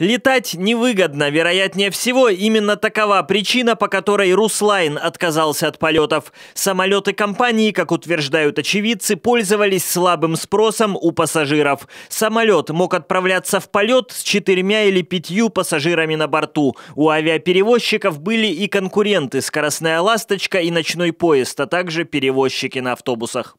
Летать невыгодно, вероятнее всего, именно такова причина, по которой Руслайн отказался от полетов. Самолеты компании, как утверждают очевидцы, пользовались слабым спросом у пассажиров. Самолет мог отправляться в полет с четырьмя или пятью пассажирами на борту. У авиаперевозчиков были и конкуренты – скоростная «Ласточка» и ночной поезд, а также перевозчики на автобусах.